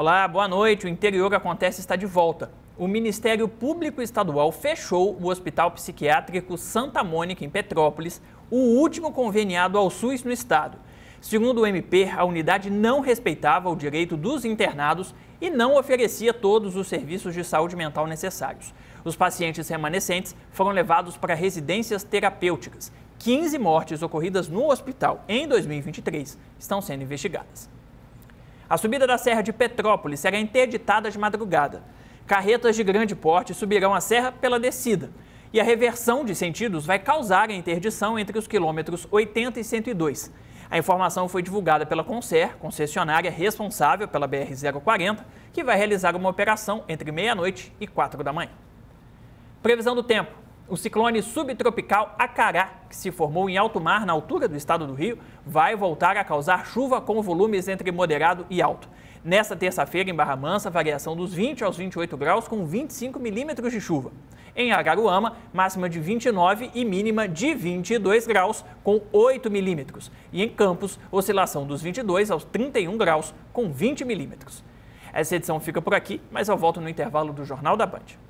Olá, boa noite. O interior acontece está de volta. O Ministério Público Estadual fechou o Hospital Psiquiátrico Santa Mônica, em Petrópolis, o último conveniado ao SUS no estado. Segundo o MP, a unidade não respeitava o direito dos internados e não oferecia todos os serviços de saúde mental necessários. Os pacientes remanescentes foram levados para residências terapêuticas. 15 mortes ocorridas no hospital em 2023 estão sendo investigadas. A subida da Serra de Petrópolis será interditada de madrugada. Carretas de grande porte subirão a serra pela descida. E a reversão de sentidos vai causar a interdição entre os quilômetros 80 e 102. A informação foi divulgada pela Concer, concessionária responsável pela BR-040, que vai realizar uma operação entre meia-noite e quatro da manhã. Previsão do tempo. O ciclone subtropical Acará, que se formou em alto mar na altura do estado do Rio, vai voltar a causar chuva com volumes entre moderado e alto. Nesta terça-feira, em Barra Mansa, variação dos 20 aos 28 graus, com 25 milímetros de chuva. Em Araruama, máxima de 29 e mínima de 22 graus, com 8 milímetros. E em Campos, oscilação dos 22 aos 31 graus, com 20 milímetros. Essa edição fica por aqui, mas eu volto no intervalo do Jornal da Band.